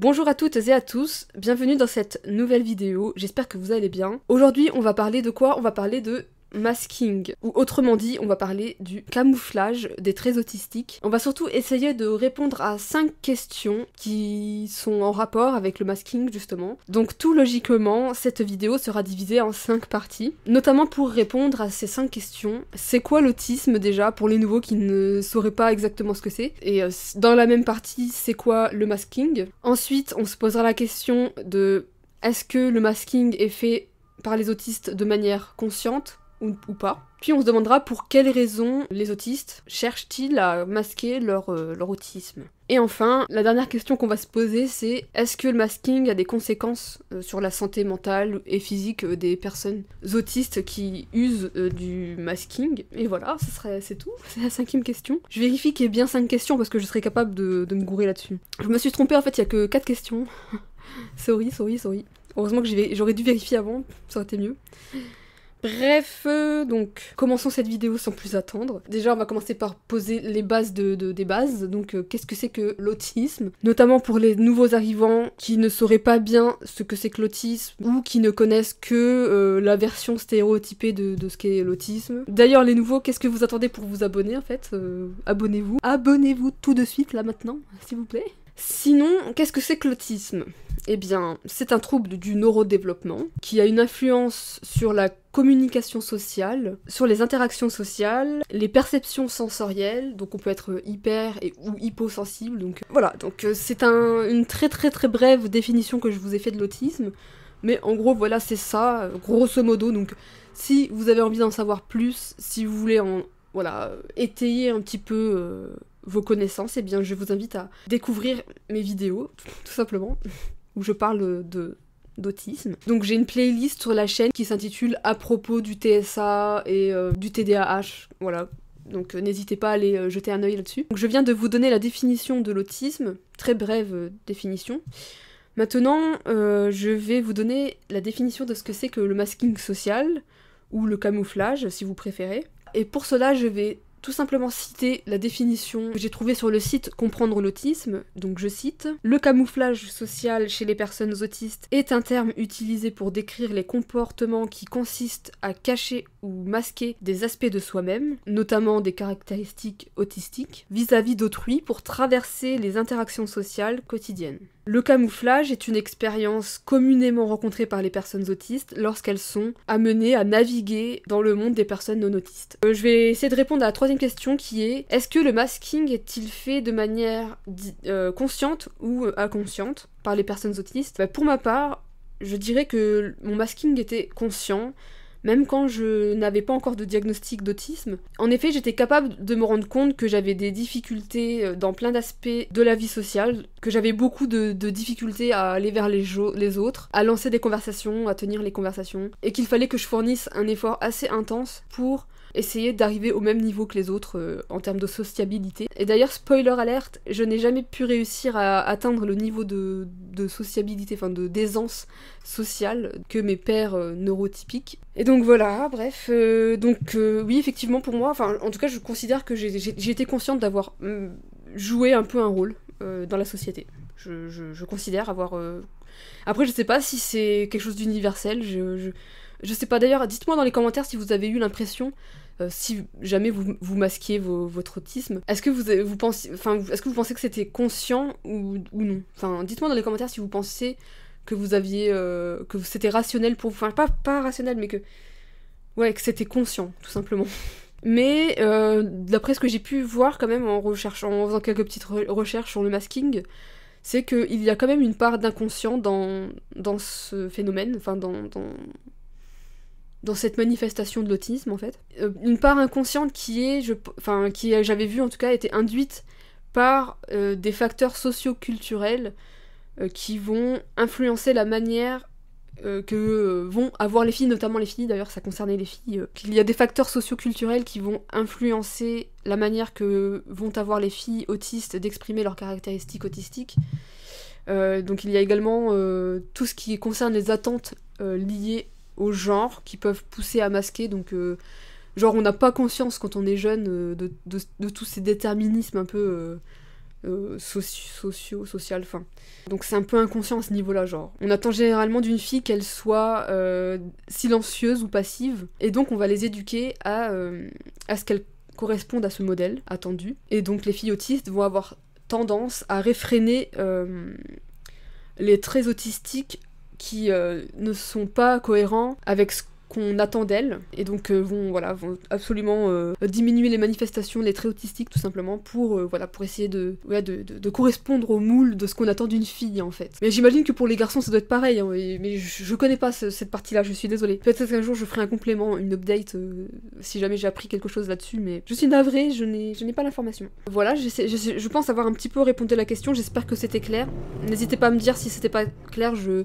Bonjour à toutes et à tous, bienvenue dans cette nouvelle vidéo, j'espère que vous allez bien. Aujourd'hui on va parler de quoi On va parler de masking, ou autrement dit, on va parler du camouflage des traits autistiques. On va surtout essayer de répondre à cinq questions qui sont en rapport avec le masking justement. Donc tout logiquement, cette vidéo sera divisée en cinq parties, notamment pour répondre à ces cinq questions. C'est quoi l'autisme déjà pour les nouveaux qui ne sauraient pas exactement ce que c'est Et euh, dans la même partie, c'est quoi le masking Ensuite, on se posera la question de est-ce que le masking est fait par les autistes de manière consciente ou, pas. Puis on se demandera pour quelles raisons les autistes cherchent-ils à masquer euh, leur, autisme. Et enfin, la dernière question qu'on va se poser, c'est est-ce que le masking a des conséquences euh, sur la santé mentale et physique euh, des personnes autistes qui usent du masking Et voilà, ce serait, c'est tout. C'est la cinquième question. Je vérifie qu'il y ait bien cinq questions parce que je serais capable de, me gourer là-dessus. Je me suis trompée, en fait, il y a que quatre questions. sorry, sorry, sorry. Heureusement que j'aurais dû vérifier avant, ça aurait été mieux. Bref, euh, donc commençons cette vidéo sans plus attendre. Déjà, on va commencer par poser les bases de, des bases. Donc, euh, qu'est-ce que c'est que l'autisme Notamment pour les nouveaux arrivants qui ne sauraient pas bien ce que c'est que l'autisme ou qui ne connaissent que euh, la version stéréotypée de, de ce qu'est l'autisme. D'ailleurs, les nouveaux, qu'est-ce que vous attendez pour vous abonner en fait Abonnez-vous. Abonnez-vous tout de suite là maintenant, s'il vous plaît. Sinon, qu'est-ce que c'est que l'autisme Eh bien, c'est un trouble du neurodéveloppement qui a une influence sur la communication sociale, sur les interactions sociales, les perceptions sensorielles, donc on peut être hyper et, ou hyposensible. Donc euh, voilà, donc euh, c'est une très très très brève définition que je vous ai fait de l'autisme. Mais en gros, voilà, c'est ça, grosso modo. Donc, si vous avez envie d'en savoir plus, si vous voulez en, voilà, étayer un petit peu euh, vos connaissances, et eh bien je vous invite à découvrir mes vidéos, tout, simplement, où je parle de d'autisme. Donc j'ai une playlist sur la chaîne qui s'intitule À propos du TSA et euh, du TDAH. Voilà. Donc euh, n'hésitez pas à aller euh, jeter un oeil là-dessus. Donc Je viens de vous donner la définition de l'autisme, très brève définition. Maintenant, je vais vous donner la définition de ce que c'est que le masking social, ou le camouflage si vous préférez. Et pour cela, je vais tout simplement citer la définition que j'ai trouvée sur le site Comprendre l'autisme, donc je cite Le camouflage social chez les personnes autistes est un terme utilisé pour décrire les comportements qui consistent à cacher ou masquer des aspects de soi-même, notamment des caractéristiques autistiques, vis-à-vis d'autrui pour traverser les interactions sociales quotidiennes. Le camouflage est une expérience communément rencontrée par les personnes autistes lorsqu'elles sont amenées à naviguer dans le monde des personnes non autistes. Euh, je vais essayer de répondre à la troisième question qui est est-ce que le masking est-il fait de manière euh, consciente ou inconsciente par les personnes autistes bah, Pour ma part, je dirais que mon masking était conscient même quand je n'avais pas encore de diagnostic d'autisme. En effet, j'étais capable de me rendre compte que j'avais des difficultés euh, dans plein d'aspects de la vie sociale, que j'avais beaucoup de, difficultés à aller vers les, les autres, à lancer des conversations, à tenir les conversations, et qu'il fallait que je fournisse un effort assez intense pour essayer d'arriver au même niveau que les autres euh, en termes de sociabilité. Et d'ailleurs, spoiler alerte, je n'ai jamais pu réussir à atteindre le niveau de, de sociabilité, enfin de d'aisance sociale que mes pères euh, neurotypiques. Et donc voilà, bref, euh, donc oui, effectivement pour moi, enfin en tout cas je considère que j'ai été consciente d'avoir mm, joué un peu un rôle dans la société. Je, considère avoir... Après je sais pas si c'est quelque chose d'universel, je je sais pas d'ailleurs, dites-moi dans les commentaires si vous avez eu l'impression, euh, si jamais vous, masquiez votre autisme, est-ce que vous, vous pensez, est-ce que vous pensez que c'était conscient ou, non Enfin, dites-moi dans les commentaires si vous pensez que vous aviez, euh, que c'était rationnel pour vous, enfin pas, pas rationnel, mais que, ouais, que c'était conscient, tout simplement. Mais euh, d'après ce que j'ai pu voir quand même en en faisant quelques petites recherches sur le masking, c'est qu'il y a quand même une part d'inconscient dans, dans ce phénomène, enfin dans, dans, dans cette manifestation de l'autisme en fait. Euh, une part inconsciente qui est, enfin qui euh, j'avais vu en tout cas, était induite par euh, des facteurs socioculturels qui vont influencer la manière que vont avoir les filles, notamment les filles, d'ailleurs ça concernait les filles, qu'il y a des facteurs socioculturels qui vont influencer la manière que vont avoir les filles autistes d'exprimer leurs caractéristiques autistiques. donc il y a également tout ce qui concerne les attentes liées genre qui peuvent pousser à masquer. Donc, euh, genre, on n'a pas conscience quand on est jeune euh, de, de, tous ces déterminismes un peu euh, sociaux, social, fin. Donc, c'est un peu inconscient ce niveau-là, genre. On attend généralement d'une fille qu'elle soit silencieuse ou passive, et donc on va les éduquer à, à ce qu'elle corresponde à ce modèle attendu. Et donc, les filles autistes vont avoir tendance à réfréner les traits autistiques qui euh, ne sont pas cohérents avec ce qu'on attend d'elles, et donc euh, vont voilà vont absolument euh, diminuer les manifestations les traits autistiques tout simplement pour voilà pour essayer de, de, correspondre au moule de ce qu'on attend d'une fille en fait mais j'imagine que pour les garçons ça doit être pareil hein, mais, je, connais pas cette partie là je suis désolée peut-être qu'un jour je ferai un complément une update si jamais j'ai appris quelque chose là-dessus mais je suis navrée je n'ai je n'ai pas l'information voilà je pense avoir un petit peu répondu à la question j'espère que c'était clair n'hésitez pas à me dire si c'était pas clair je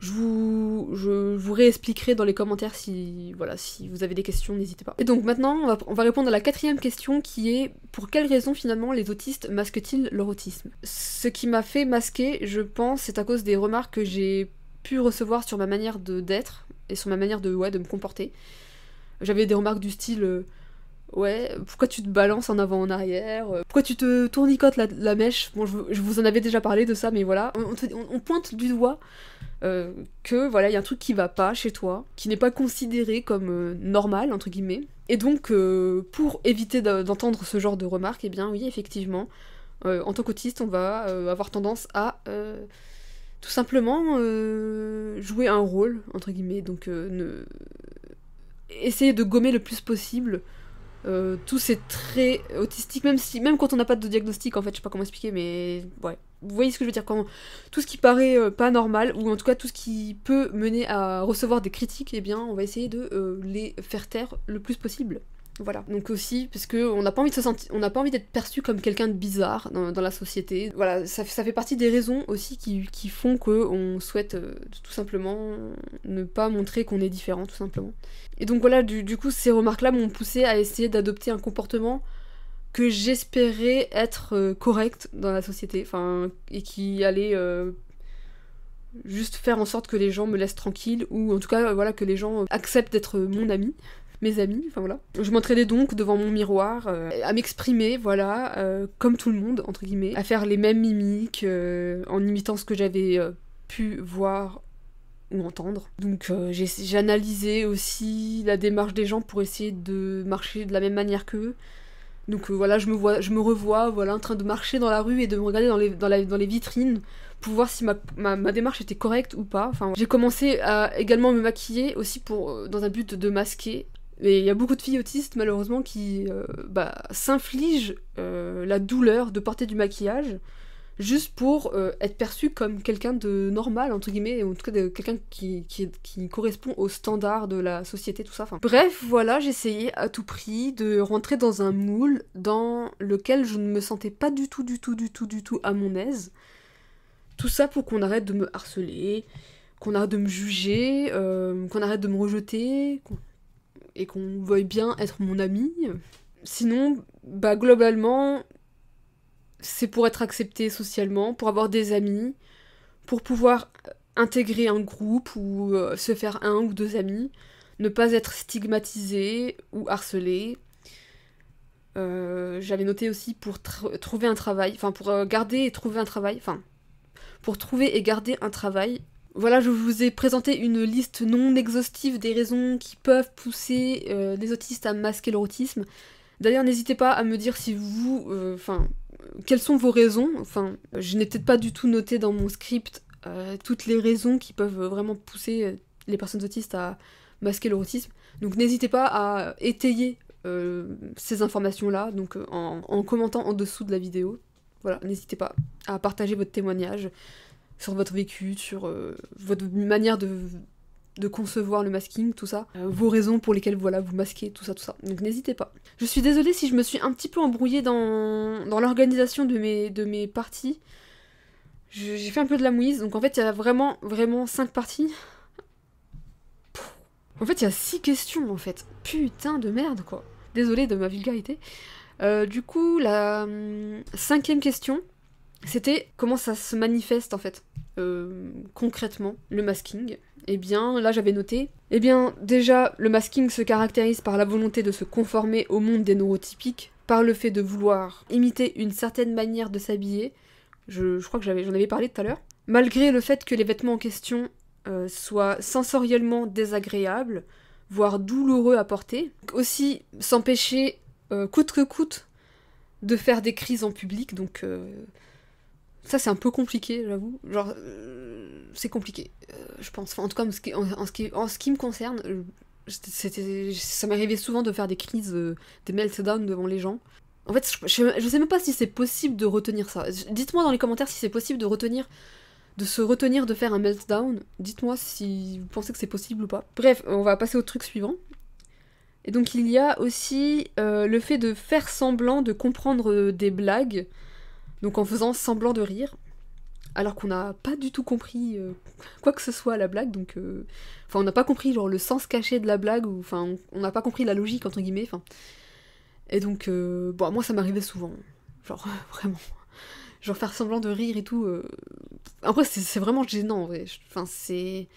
je vous, je vous réexpliquerai dans les commentaires si, voilà, si vous avez des questions, n'hésitez pas. Et donc maintenant, on va, répondre à la quatrième question qui est pour quelles raisons finalement les autistes masquent-ils leur autisme Ce qui m'a fait masquer, je pense, c'est à cause des remarques que j'ai pu recevoir sur ma manière de d'être et sur ma manière de, ouais, de me comporter. J'avais des remarques du style euh, ouais, pourquoi tu te balances en avant en arrière, euh, pourquoi tu te tournicotes la, mèche. Bon, je, vous en avais déjà parlé de ça, mais voilà, on, pointe du doigt euh, que voilà, il y a un truc qui va pas chez toi, qui n'est pas considéré comme euh, normal entre guillemets. Et donc, pour éviter d'entendre ce genre de remarques, eh bien oui, effectivement, en tant qu'autiste, on va avoir tendance à tout simplement jouer un rôle entre guillemets, donc ne essayer de gommer le plus possible euh, tout c'est très autistique, même si même quand on n'a pas de diagnostic en fait, je sais pas comment expliquer, mais ouais, vous voyez ce que je veux dire quand tout ce qui paraît euh, pas normal ou en tout cas tout ce qui peut mener à recevoir des critiques, et eh bien on va essayer de euh, les faire taire le plus possible. Voilà. Donc aussi, parce qu'on n'a pas envie de se sentir, on n'a pas envie d'être perçu comme quelqu'un de bizarre dans, la société. Voilà, ça, fait partie des raisons aussi qui, font qu'on souhaite euh, tout simplement ne pas montrer qu'on est différent, tout simplement. Et donc voilà, du, coup, ces remarques-là m'ont poussé à essayer d'adopter un comportement que j'espérais être euh, correct dans la société, et qui allait euh, juste faire en sorte que les gens me laissent tranquille, ou en tout cas, voilà, que les gens acceptent d'être mon ami mes amis, enfin voilà. Je m'entraînais donc devant mon miroir euh, à m'exprimer, voilà, euh, comme tout le monde, entre guillemets, à faire les mêmes mimiques euh, en imitant ce que j'avais pu voir ou entendre. Donc j'analysais aussi la démarche des gens pour essayer de marcher de la même manière qu'eux. Donc voilà, je me, vois, je me revois voilà, en train de marcher dans la rue et de me regarder dans les, vitrines pour voir si ma, démarche était correcte ou pas. Enfin, j'ai commencé à également me maquiller aussi pour, dans un but de masquer et il y a beaucoup de filles autistes, malheureusement, qui euh, bah, s'infligent euh, la douleur de porter du maquillage juste pour euh, être perçues comme quelqu'un de normal, entre guillemets, ou en tout cas quelqu'un qui, correspond aux standards de la société, tout ça. Bref, voilà, j'essayais à tout prix de rentrer dans un moule dans lequel je ne me sentais pas du tout, du tout, du tout, du tout à mon aise. Tout ça pour qu'on arrête de me harceler, qu'on arrête de me juger, qu'on arrête de me rejeter et qu'on veuille bien être mon ami. Sinon, bah globalement, c'est pour être accepté socialement, pour avoir des amis, pour pouvoir intégrer un groupe ou euh, se faire un ou deux amis, ne pas être stigmatisé ou harcelé. Euh, j'avais noté aussi pour trouver un travail, enfin pour euh, garder et trouver un travail, enfin pour trouver et garder un travail voilà, je vous ai présenté une liste non exhaustive des raisons qui peuvent pousser euh, les autistes à masquer leur autisme. D'ailleurs, n'hésitez pas à me dire si vous, euh, enfin, quelles sont vos raisons. Enfin, je n'ai peut-être pas du tout noté dans mon script euh, toutes les raisons qui peuvent vraiment pousser les personnes autistes à masquer leur autisme. Donc, n'hésitez pas à étayer ces informations-là, donc en commentant en dessous de la vidéo. Voilà, n'hésitez pas à partager votre témoignage sur votre vécu, sur euh, votre manière de, concevoir le masking, tout ça, euh, vos raisons pour lesquelles voilà, vous masquez, tout ça, tout ça. Donc n'hésitez pas. Je suis désolée si je me suis un petit peu embrouillée dans, dans l'organisation de mes, de mes parties. J'ai fait un peu de la mouise, donc en fait il y a vraiment, vraiment cinq parties. En fait il y a six questions en fait. Putain de merde quoi. Désolée de ma vulgarité. Euh, du coup, la hum, cinquième question, c'était comment ça se manifeste en fait euh, concrètement le masking. Eh bien, là j'avais noté. Eh bien, déjà, le masking se caractérise par la volonté de se conformer au monde des neurotypiques, par le fait de vouloir imiter une certaine manière de s'habiller. Je, crois que j'en avais parlé tout à l'heure. Malgré le fait que les vêtements en question euh, soient sensoriellement désagréables, voire douloureux à porter. Aussi, s'empêcher euh, coûte que coûte de faire des crises en public, donc ça, c'est un peu compliqué, j'avoue. Genre, euh, c'est compliqué, euh, je pense. en tout cas, en ce qui, en, ce qui, me concerne, euh, c'était, ça m'arrivait souvent de faire des crises, des meltdowns devant les gens. En fait, je, sais même pas si c'est possible de retenir ça. Dites-moi dans les commentaires si c'est possible de retenir, de se retenir de faire un meltdown. Dites-moi si vous pensez que c'est possible ou pas. Bref, on va passer au truc suivant. Et donc, il y a aussi le fait de faire semblant de comprendre des blagues donc en faisant semblant de rire, alors qu'on n'a pas du tout compris euh, quoi que ce soit à la blague, donc... Euh, enfin, on n'a pas compris genre le sens caché de la blague, ou enfin, on n'a pas compris la logique, entre guillemets, enfin... Et donc, euh, bon, moi ça m'arrivait souvent, genre, vraiment. Genre faire semblant de rire et tout. Après, c'est vraiment gênant, en vrai. Enfin, c'est...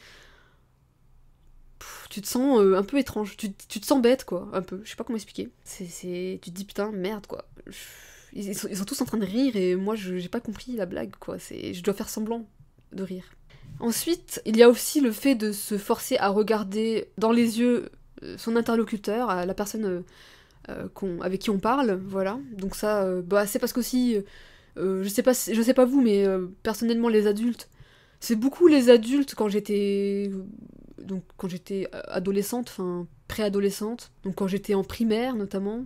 Tu te sens un peu étrange, tu, te sens bête, quoi, un peu. Je sais pas comment expliquer. C'est... Tu te dis, putain, merde, quoi ils, sont, tous en train de rire et moi je j'ai pas compris la blague quoi. C'est, je dois faire semblant de rire. Ensuite, il y a aussi le fait de se forcer à regarder dans les yeux euh, son interlocuteur, la personne euh, euh, avec qui on parle, voilà. Donc ça, bah c'est parce que euh, je sais pas, je sais pas vous, mais personnellement les adultes, c'est beaucoup les adultes quand j'étais donc quand j'étais adolescente, enfin préadolescente, donc quand j'étais en primaire notamment,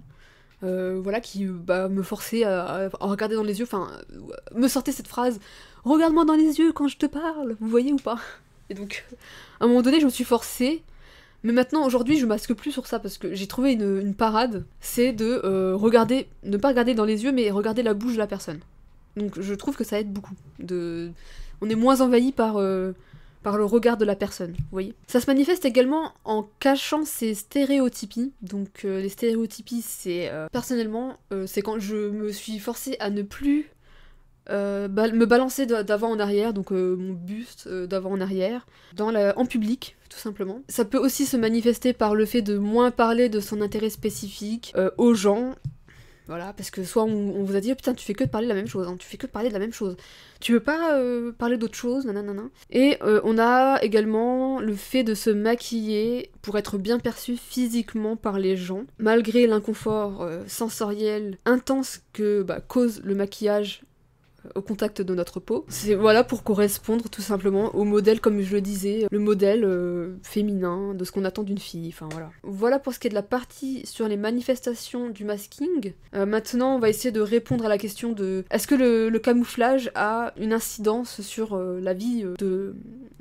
euh, voilà, qui bah, me forçait à, regarder dans les yeux, enfin, euh, me sortait cette phrase Regarde-moi dans les yeux quand je te parle, vous voyez ou pas Et donc, à un moment donné, je me suis forcée. Mais maintenant, aujourd'hui, je masque plus sur ça parce que j'ai trouvé une, parade, c'est de euh, regarder, ne pas regarder dans les yeux, mais regarder la bouche de la personne. Donc, je trouve que ça aide beaucoup. De... On est moins envahi par par le regard de la personne, vous voyez. Ça se manifeste également en cachant ses stéréotypies. Donc euh, les stéréotypies, c'est euh, personnellement, euh, c'est quand je me suis forcée à ne plus me balancer d'avant en arrière, donc mon buste d'avant en arrière, dans en public, tout simplement. Ça peut aussi se manifester par le fait de moins parler de son intérêt spécifique aux gens voilà, parce que soit on, vous a dit oh, putain tu fais que de parler de la même chose, hein, tu fais que de parler de la même chose, tu veux pas euh, parler d'autre chose, non Et euh, on a également le fait de se maquiller pour être bien perçu physiquement par les gens, malgré l'inconfort euh, sensoriel intense que bah, cause le maquillage euh, au contact de notre peau. C'est voilà pour correspondre tout simplement au modèle, comme je le disais, le modèle euh, féminin de ce qu'on attend d'une fille. Enfin voilà. Voilà pour ce qui est de la partie sur les manifestations du masking. Euh, maintenant, on va essayer de répondre à la question de est-ce que le, camouflage a une incidence sur la vie de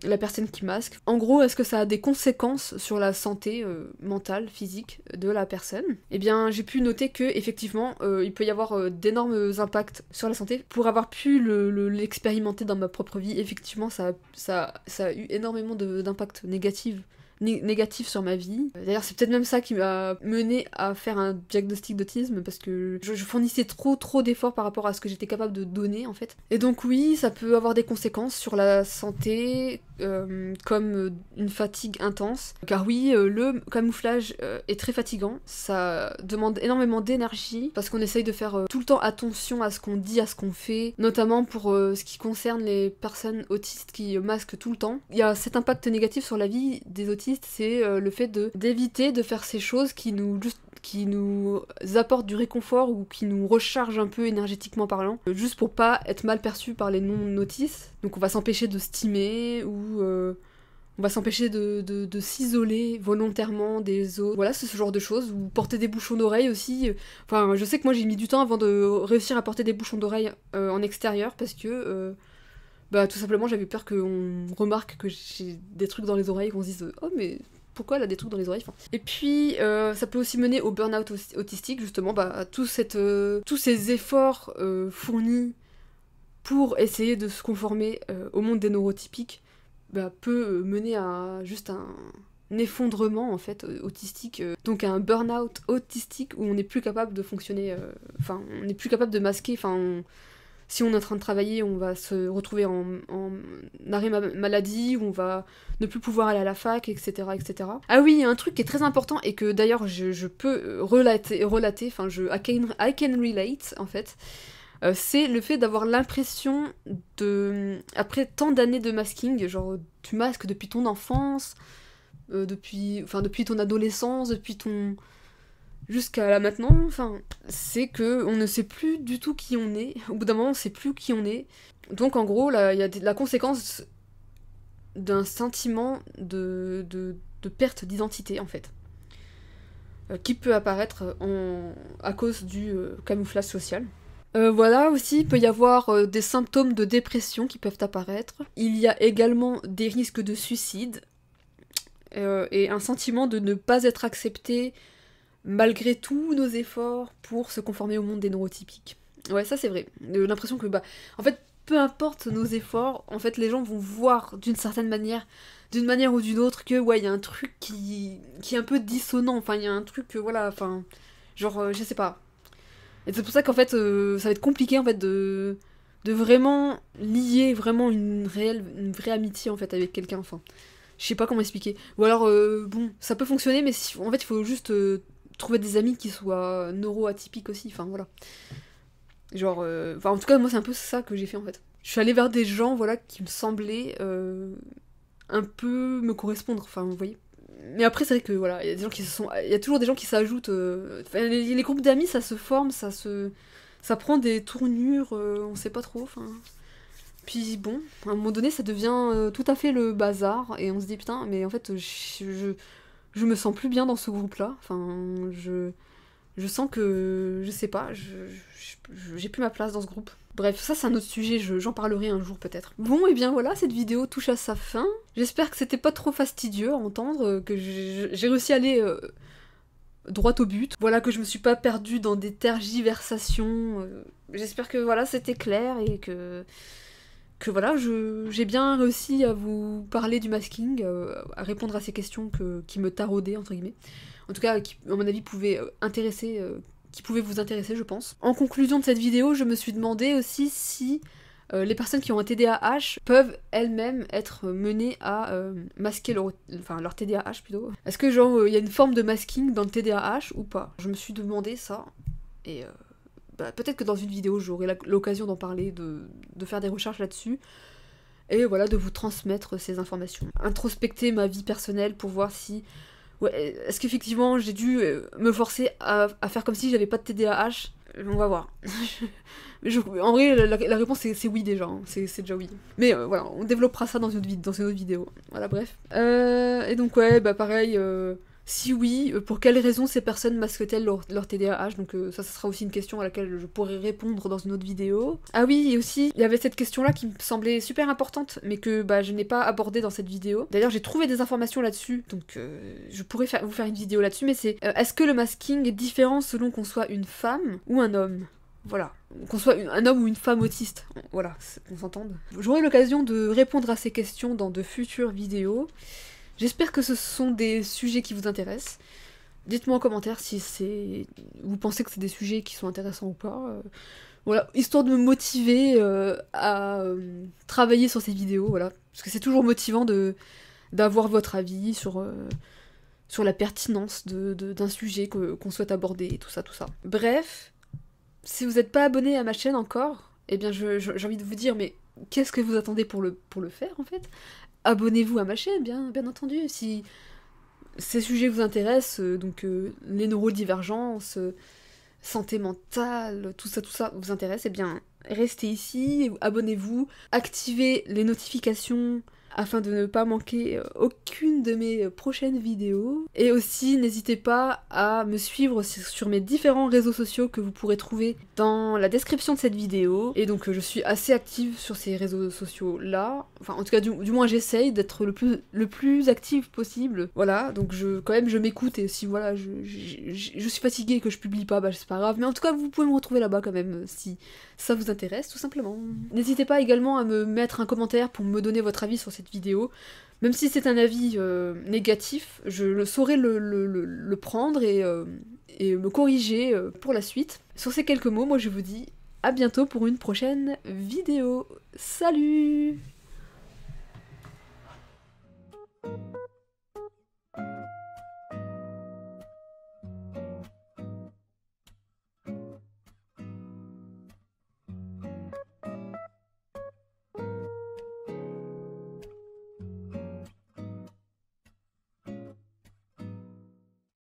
la personne qui masque En gros, est-ce que ça a des conséquences sur la santé mentale, physique de la personne Eh bien, j'ai pu noter que effectivement, il peut y avoir d'énormes impacts sur la santé pour avoir pu l'expérimenter le, dans ma propre vie, effectivement, ça, ça, ça a eu énormément d'impact négatif, négatif sur ma vie. D'ailleurs, c'est peut-être même ça qui m'a mené à faire un diagnostic d'autisme parce que je fournissais trop, trop d'efforts par rapport à ce que j'étais capable de donner en fait. Et donc, oui, ça peut avoir des conséquences sur la santé euh, comme euh, une fatigue intense. Car oui, euh, le camouflage est très fatigant, ça demande énormément d'énergie, parce qu'on essaye de faire tout le temps attention à ce qu'on dit, à ce qu'on fait, notamment pour ce qui concerne les personnes autistes qui masquent tout le temps. Il y a cet impact négatif sur la vie des autistes, c'est le fait d'éviter de, de, faire ces choses qui nous, qui nous apporte du réconfort ou qui nous recharge un peu énergétiquement parlant, euh, juste pour pas être mal perçu par les non-notices. Donc on va s'empêcher de stimer ou euh, on va s'empêcher de, s'isoler volontairement des autres. Voilà, c'est ce genre de choses. Ou porter des bouchons d'oreilles aussi. Enfin, je sais que moi j'ai mis du temps avant de réussir à porter des bouchons d'oreilles euh, en extérieur parce que. bah tout simplement j'avais peur qu'on remarque que j'ai des trucs dans les oreilles qu'on se dise oh mais pourquoi elle a des trucs dans les oreilles. Et puis, euh, ça peut aussi mener au burn-out autistique, justement, bah, tout cette, euh, tous ces efforts euh, fournis pour essayer de se conformer au monde des neurotypiques bah, peut mener à juste un, effondrement en fait autistique, donc à un burn-out autistique où on n'est plus capable de fonctionner, enfin on n'est plus capable de masquer, enfin si on est en train de travailler, on va se retrouver en, arrêt maladie, on va ne plus pouvoir aller à la fac, etc. etc. Ah oui, il y a un truc qui est très important et que d'ailleurs je, peux relater, relater enfin je I can, relate en fait. Euh, c'est le fait d'avoir l'impression de. Après tant d'années de masking, genre tu masques depuis ton enfance, euh, depuis, enfin, depuis ton adolescence, depuis ton, jusqu'à là maintenant, enfin, c'est que on ne sait plus du tout qui on est. Au bout d'un moment, on ne sait plus qui on est. Donc en gros, là, il y a la conséquence d'un sentiment de, de, perte d'identité en fait, euh, qui peut apparaître à cause du euh, camouflage social. Euh, voilà aussi, il peut y avoir des symptômes de dépression qui peuvent apparaître. Il y a également des risques de suicide et un sentiment de ne pas être accepté malgré tous nos efforts pour se conformer au monde des neurotypiques. Ouais, ça c'est vrai. Euh, l'impression que, bah, en fait, peu importe nos efforts, en fait, les gens vont voir d'une certaine manière, d'une manière ou d'une autre, que, ouais, il y a un truc qui, qui est un peu dissonant. Enfin, il y a un truc, que, voilà, enfin, genre, euh, je sais pas. Et c'est pour ça qu'en fait, euh, ça va être compliqué, en fait, de, de vraiment lier vraiment une réelle, une vraie amitié, en fait, avec quelqu'un. Enfin, je sais pas comment expliquer. Ou alors, bon, ça peut fonctionner, mais en fait, il faut juste trouver des amis qui soient euh, neuro-atypiques aussi, enfin voilà. Genre, euh, enfin en tout cas moi c'est un peu ça que j'ai fait en fait. Je suis allée vers des gens voilà qui me semblaient euh, un peu me correspondre, enfin vous voyez. Mais après c'est vrai que voilà, il y a des gens qui se sont, il y a toujours des gens qui s'ajoutent. les, groupes d'amis ça se forme, ça se, ça prend des tournures, on sait pas trop, enfin. Puis bon, à un moment donné, ça devient tout à fait le bazar, et on se dit putain, mais en fait, je, je me sens plus bien dans ce groupe-là. Enfin, je, je sens que, je sais pas, j'ai plus ma place dans ce groupe. Bref, ça c'est un autre sujet, j'en parlerai un jour peut-être. Bon, et eh bien voilà, cette vidéo touche à sa fin. J'espère que c'était pas trop fastidieux à entendre, euh, que j'ai réussi à aller euh, droit au but. Voilà, que je me suis pas perdue dans des tergiversations. Euh. J'espère que voilà, c'était clair et que que voilà, j'ai bien réussi à vous parler du masking, euh, à répondre à ces questions qui me taraudaient, entre guillemets. En tout cas, qui, à mon avis, pouvaient euh, intéresser, euh, qui pouvaient vous intéresser, je pense. En conclusion de cette vidéo, je me suis demandé aussi si les personnes qui ont un TDAH peuvent elles-mêmes être menées à masquer leur, enfin, leur TDAH plutôt. Est-ce que genre il y a une forme de masking dans le TDAH ou pas Je me suis demandé ça et bah, peut-être que dans une vidéo j'aurai l'occasion d'en parler, de, faire des recherches là-dessus, et voilà, de vous transmettre ces informations. Introspecter ma vie personnelle pour voir si... Ouais, est-ce qu'effectivement j'ai dû euh, me forcer à, faire comme si j'avais pas de TDAH on va voir. je, en vrai, la, réponse c'est oui déjà, hein. c'est déjà oui. Mais euh, voilà, on développera ça dans une, dans autre vidéo. Voilà, bref. Euh, et donc ouais, bah pareil, si oui, euh, pour quelles raisons ces personnes masquent-elles leur, TDAH Donc euh, ça, ça sera aussi une question à laquelle je pourrais répondre dans une autre vidéo. Ah oui, et aussi, il y avait cette question-là qui me semblait super importante, mais que bah, je n'ai pas abordée dans cette vidéo. D'ailleurs, j'ai trouvé des informations là-dessus, donc euh, je pourrais vous faire une vidéo là-dessus, mais c'est est-ce que le masking est différent selon qu'on soit une femme ou un homme voilà, qu'on soit un homme ou une femme autiste, voilà, qu'on s'entende. J'aurai l'occasion de répondre à ces questions dans de futures vidéos. J'espère que ce sont des sujets qui vous intéressent. Dites-moi en commentaire si c'est vous pensez que c'est des sujets qui sont intéressants ou pas. Euh, voilà, histoire de me motiver euh, à euh, travailler sur ces vidéos, voilà. Parce que c'est toujours motivant de d'avoir votre avis sur, sur la pertinence d'un de, sujet qu'on souhaite aborder, tout ça, tout ça. Bref, si vous n'êtes pas abonné à ma chaîne encore, eh bien j'ai envie de vous dire, mais qu'est-ce que vous attendez pour le, pour le faire en fait abonnez-vous à ma chaîne, bien, bien entendu. Si ces sujets vous intéressent, euh, donc euh, les neurodivergences, euh, santé mentale, tout ça, tout ça vous intéresse, et eh bien, restez ici, abonnez-vous, activez les notifications afin de ne pas manquer euh, aucune de mes euh, prochaines vidéos. Et aussi, n'hésitez pas à me suivre sur mes différents réseaux sociaux que vous pourrez trouver dans la description de cette vidéo. Et donc, euh, je suis assez active sur ces réseaux sociaux-là. Enfin, en tout cas, du, moins, j'essaye d'être le plus, le plus active possible. Voilà, donc je, quand même, je m'écoute et si, voilà, je, suis fatiguée que je publie pas, bah c'est pas grave. Mais en tout cas, vous pouvez me retrouver là-bas quand même, si ça vous intéresse, tout simplement. N'hésitez pas également à me mettre un commentaire pour me donner votre avis sur ces vidéo. Même si c'est un avis euh, négatif, je le saurais le, prendre euh, et, me corriger euh, pour la suite. Sur ces quelques mots, moi je vous dis à bientôt pour une prochaine vidéo. Salut